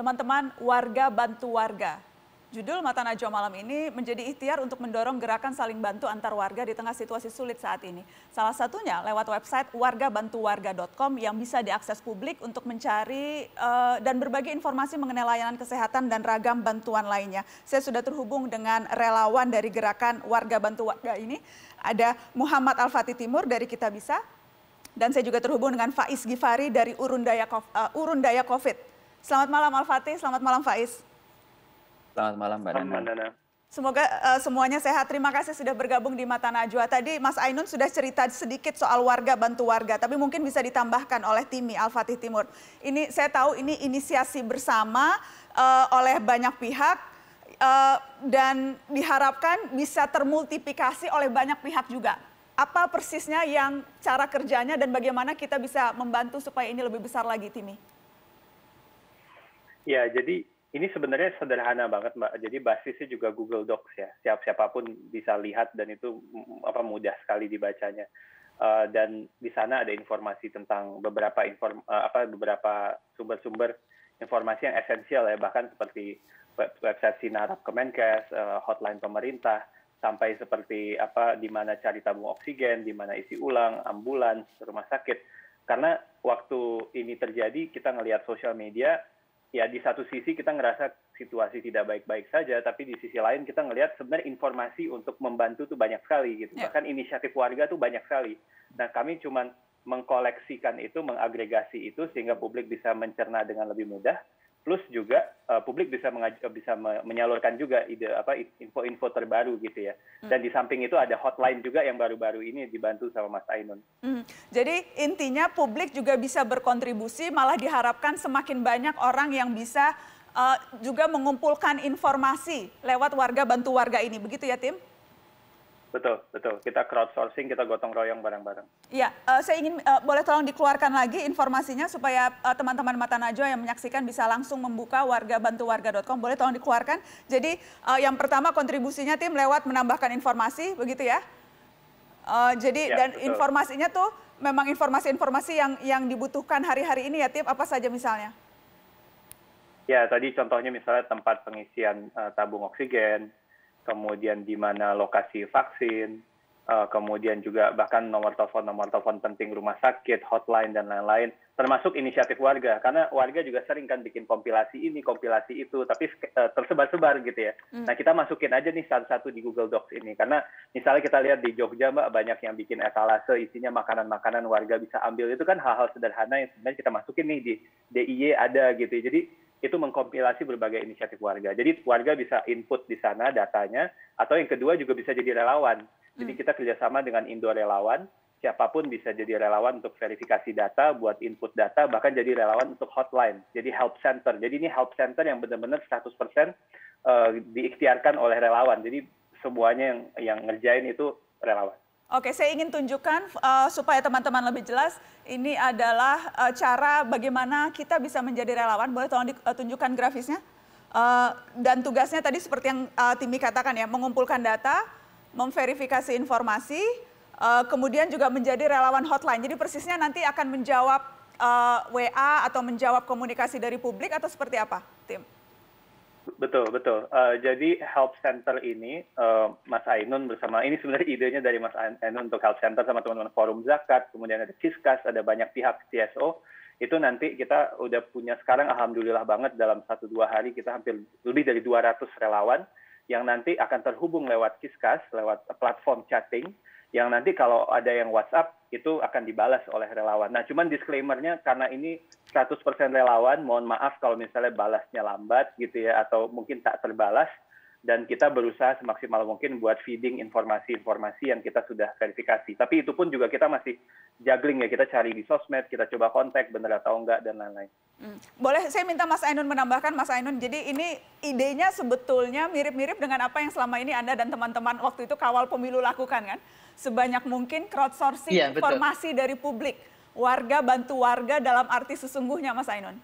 teman-teman warga bantu warga. Judul Mata Najwa malam ini menjadi ikhtiar untuk mendorong gerakan saling bantu antar warga di tengah situasi sulit saat ini. Salah satunya lewat website wargabantuwarga.com yang bisa diakses publik untuk mencari uh, dan berbagi informasi mengenai layanan kesehatan dan ragam bantuan lainnya. Saya sudah terhubung dengan relawan dari gerakan Warga Bantu Warga ini. Ada Muhammad Al-Fatih Timur dari Kita Bisa. Dan saya juga terhubung dengan Faiz Gifari dari Urundaya, uh, Urundaya COVID. Selamat malam Al-Fatih, selamat malam Faiz. Selamat malam Mbak Nana. Semoga uh, semuanya sehat. Terima kasih sudah bergabung di Mata Najwa. Tadi Mas Ainun sudah cerita sedikit soal warga bantu warga, tapi mungkin bisa ditambahkan oleh Timi Al Fatih Timur. Ini saya tahu ini inisiasi bersama uh, oleh banyak pihak uh, dan diharapkan bisa termultiplikasi oleh banyak pihak juga. Apa persisnya yang cara kerjanya dan bagaimana kita bisa membantu supaya ini lebih besar lagi, Timi? Ya, jadi ini sebenarnya sederhana banget mbak. Jadi basisnya juga Google Docs ya. Siap siapapun bisa lihat dan itu apa mudah sekali dibacanya. Uh, dan di sana ada informasi tentang beberapa inform uh, apa beberapa sumber-sumber informasi yang esensial ya bahkan seperti web website Sinarap Kemenkes, uh, hotline pemerintah sampai seperti apa di mana cari tabung oksigen, di mana isi ulang, ambulans, rumah sakit. Karena waktu ini terjadi kita ngelihat sosial media ya di satu sisi kita ngerasa situasi tidak baik-baik saja, tapi di sisi lain kita ngelihat sebenarnya informasi untuk membantu tuh banyak sekali gitu. Yeah. Bahkan inisiatif warga tuh banyak sekali. Nah, kami cuman mengkoleksikan itu, mengagregasi itu sehingga publik bisa mencerna dengan lebih mudah plus juga uh, publik bisa mengaj- eh, bisa me menyalurkan juga ide apa info-info terbaru gitu ya. Hmm. Dan di samping itu ada hotline juga yang baru-baru ini dibantu sama Mas Ainun. Hmm. Jadi intinya publik juga bisa berkontribusi, malah diharapkan semakin banyak orang yang bisa uh, juga mengumpulkan informasi lewat warga bantu warga ini, begitu ya Tim? Betul, betul. Kita crowdsourcing, kita gotong royong bareng-bareng. Iya, -bareng. uh, saya ingin uh, boleh tolong dikeluarkan lagi informasinya supaya eh, teman-teman uh, Mata Najwa yang menyaksikan bisa langsung membuka warga bantu warga.com. Boleh tolong dikeluarkan. Jadi uh, yang pertama kontribusinya tim lewat menambahkan informasi, begitu ya? Uh, jadi ya, dan betul. informasinya tuh memang informasi-informasi yang yang dibutuhkan hari-hari ini ya tim. Apa saja misalnya? Ya, tadi contohnya misalnya tempat pengisian uh, tabung oksigen, kemudian di mana lokasi vaksin, uh, kemudian juga bahkan nomor telepon nomor telepon penting rumah sakit, hotline dan lain-lain, termasuk inisiatif warga karena warga juga sering kan bikin kompilasi ini, kompilasi itu, tapi uh, tersebar-sebar gitu ya. Hmm. Nah kita masukin aja nih satu-satu di Google Docs ini karena misalnya kita lihat di Jogja mbak banyak yang bikin etalase isinya makanan-makanan warga bisa ambil itu kan hal-hal sederhana yang sebenarnya kita masukin nih di DIY ada gitu. Ya. Jadi itu mengkompilasi berbagai inisiatif warga. Jadi warga bisa input di sana datanya, atau yang kedua juga bisa jadi relawan. Jadi hmm. kita kerjasama dengan Indo Relawan, siapapun bisa jadi relawan untuk verifikasi data, buat input data, bahkan jadi relawan untuk hotline, jadi help center. Jadi ini help center yang benar-benar 100% eh, diikhtiarkan oleh relawan. Jadi semuanya yang yang ngerjain itu relawan. Oke, saya ingin tunjukkan uh, supaya teman-teman lebih jelas. Ini adalah uh, cara bagaimana kita bisa menjadi relawan. Boleh tolong ditunjukkan eh, grafisnya? Uh, dan tugasnya tadi seperti yang uh, Timi katakan ya, mengumpulkan data, memverifikasi informasi, uh, kemudian juga menjadi relawan hotline. Jadi persisnya nanti akan menjawab uh, WA atau menjawab komunikasi dari publik atau seperti apa, Tim? Betul, betul. Uh, jadi Help Center ini, uh, Mas Ainun bersama, ini sebenarnya idenya dari Mas Ainun untuk Help Center sama teman-teman Forum Zakat, kemudian ada kiskas ada banyak pihak CSO, itu nanti kita udah punya sekarang Alhamdulillah banget dalam satu dua hari kita hampir lebih dari 200 relawan yang nanti akan terhubung lewat Kiskas, lewat platform chatting, yang nanti kalau ada yang WhatsApp itu akan dibalas oleh relawan. Nah, cuman disclaimernya karena ini 100% relawan, mohon maaf kalau misalnya balasnya lambat gitu ya, atau mungkin tak terbalas, dan kita berusaha semaksimal mungkin buat feeding informasi-informasi yang kita sudah verifikasi. Tapi itu pun juga kita masih juggling ya, kita cari di sosmed, kita coba kontak benar atau enggak, dan lain-lain. Hmm. Boleh saya minta Mas Ainun menambahkan, Mas Ainun, jadi ini idenya sebetulnya mirip-mirip dengan apa yang selama ini Anda dan teman-teman waktu itu kawal pemilu lakukan kan? sebanyak mungkin crowdsourcing ya, informasi dari publik. Warga bantu warga dalam arti sesungguhnya Mas Ainun.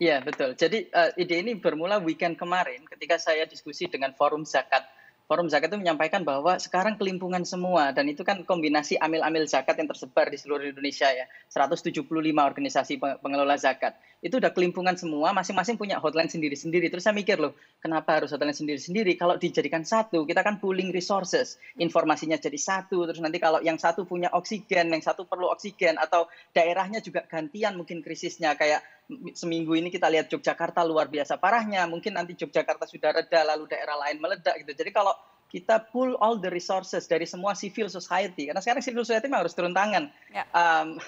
Iya betul. Jadi uh, ide ini bermula weekend kemarin ketika saya diskusi dengan forum zakat Forum Zakat itu menyampaikan bahwa sekarang kelimpungan semua dan itu kan kombinasi amil-amil zakat yang tersebar di seluruh Indonesia ya. 175 organisasi pengelola zakat. Itu udah kelimpungan semua, masing-masing punya hotline sendiri-sendiri. Terus saya mikir loh, kenapa harus hotline sendiri-sendiri? Kalau dijadikan satu, kita kan pooling resources. Informasinya jadi satu, terus nanti kalau yang satu punya oksigen, yang satu perlu oksigen atau daerahnya juga gantian mungkin krisisnya kayak seminggu ini kita lihat Yogyakarta luar biasa parahnya, mungkin nanti Yogyakarta sudah reda lalu daerah lain meledak gitu. Jadi kalau kita pull all the resources dari semua civil society, karena sekarang civil society memang harus turun tangan. Ya. Um,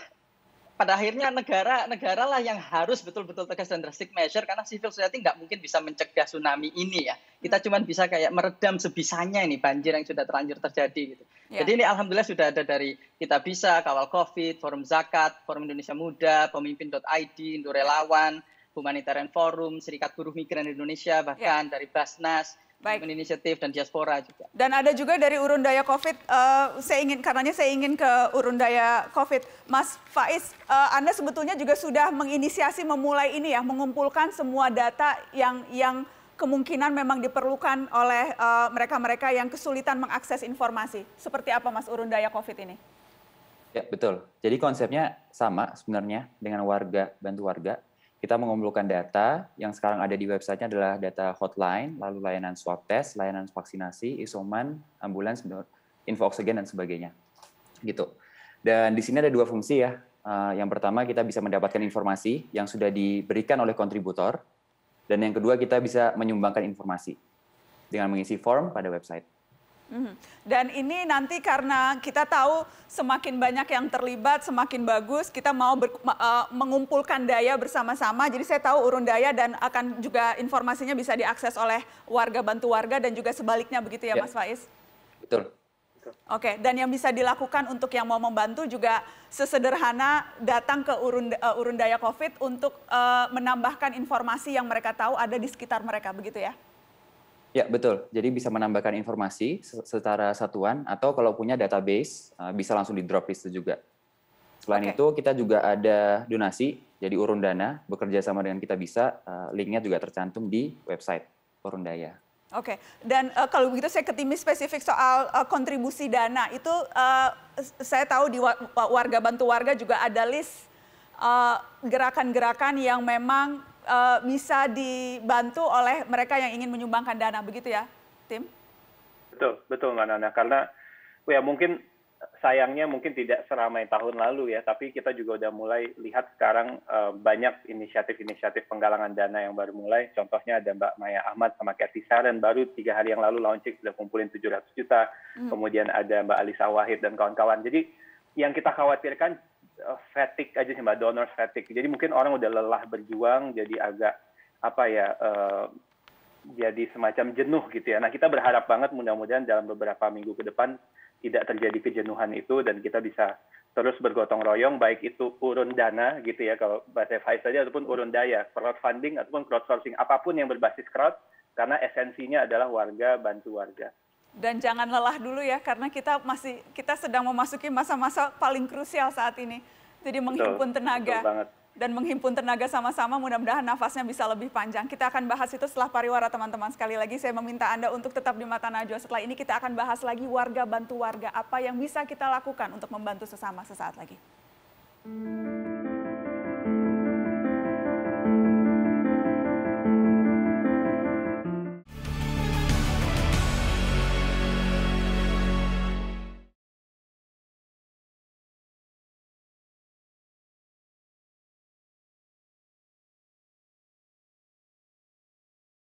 pada akhirnya negara negara lah yang harus betul-betul tegas dan drastic measure karena civil society nggak mungkin bisa mencegah tsunami ini ya. Kita hmm. cuma bisa kayak meredam sebisanya ini banjir yang sudah terlanjur terjadi gitu. Ya. Jadi ini alhamdulillah sudah ada dari kita bisa kawal covid, forum zakat, forum Indonesia Muda, pemimpin.id, Indorelawan, Humanitarian Forum, Serikat Buruh Migran Indonesia ya. bahkan ya. dari Basnas Baik. inisiatif dan diaspora juga. Dan ada juga dari Urundaya Covid. Uh, saya ingin karenanya saya ingin ke Urundaya Covid. Mas Faiz, uh, Anda sebetulnya juga sudah menginisiasi memulai ini ya, mengumpulkan semua data yang yang kemungkinan memang diperlukan oleh eh, mereka-mereka uh, yang kesulitan mengakses informasi. Seperti apa Mas Urundaya Covid ini? Ya, betul. Jadi konsepnya sama sebenarnya dengan warga bantu warga kita mengumpulkan data yang sekarang ada di websitenya adalah data hotline, lalu layanan swab test, layanan vaksinasi, isoman, ambulans, info oksigen dan sebagainya. Gitu. Dan di sini ada dua fungsi ya. Eh, yang pertama kita bisa mendapatkan informasi yang sudah diberikan oleh kontributor, dan yang kedua kita bisa menyumbangkan informasi dengan mengisi form pada website. Mhm. Dan ini nanti karena kita tahu semakin banyak yang terlibat, semakin bagus. Kita mau ber, uh, eh, mengumpulkan daya bersama-sama. Jadi saya tahu urun daya dan akan juga informasinya bisa diakses oleh warga bantu warga dan juga sebaliknya begitu ya, ya. Mas Faiz? Betul. Oke, dan yang bisa dilakukan untuk yang mau membantu juga sesederhana datang ke urun uh, urun daya COVID untuk uh, menambahkan informasi yang mereka tahu ada di sekitar mereka, begitu ya? Ya, betul. Jadi bisa menambahkan informasi secara satuan atau kalau punya database eh, bisa langsung di drop list juga. Selain okay. itu kita juga ada donasi, jadi urun dana bekerja sama dengan kita bisa, eh, linknya juga tercantum di website Urundaya. Oke, okay. dan uh, kalau begitu saya ketimi spesifik soal uh, kontribusi dana itu uh, saya tahu di warga bantu warga juga ada list gerakan-gerakan uh, gerakan -gerakan yang memang uh, bisa dibantu oleh mereka yang ingin menyumbangkan dana, begitu ya, Tim? Betul, betul Mbak Nana. Karena ya mungkin sayangnya mungkin tidak seramai tahun lalu ya, tapi kita juga udah mulai lihat sekarang uh, banyak inisiatif-inisiatif penggalangan dana yang baru mulai. Contohnya ada Mbak Maya Ahmad sama Kathy Saren baru tiga hari yang lalu launching sudah kumpulin 700 juta. Hmm. Kemudian ada Mbak Alisa Wahid dan kawan-kawan. Jadi yang kita khawatirkan uh, fatigue aja sih mbak donor fatigue jadi mungkin orang udah lelah berjuang jadi agak apa ya uh, jadi semacam jenuh gitu ya nah kita berharap banget mudah-mudahan dalam beberapa minggu ke depan tidak terjadi kejenuhan itu dan kita bisa terus bergotong royong baik itu urun dana gitu ya kalau bahasa Faiz tadi ataupun urun daya crowdfunding ataupun crowdsourcing apapun yang berbasis crowd karena esensinya adalah warga bantu warga dan jangan lelah dulu ya karena kita masih kita sedang memasuki masa-masa paling krusial saat ini. Jadi menghimpun betul, tenaga betul dan menghimpun tenaga sama-sama mudah-mudahan nafasnya bisa lebih panjang. Kita akan bahas itu setelah pariwara teman-teman. Sekali lagi saya meminta Anda untuk tetap di mata najwa. Setelah ini kita akan bahas lagi warga bantu warga apa yang bisa kita lakukan untuk membantu sesama sesaat lagi. Hmm.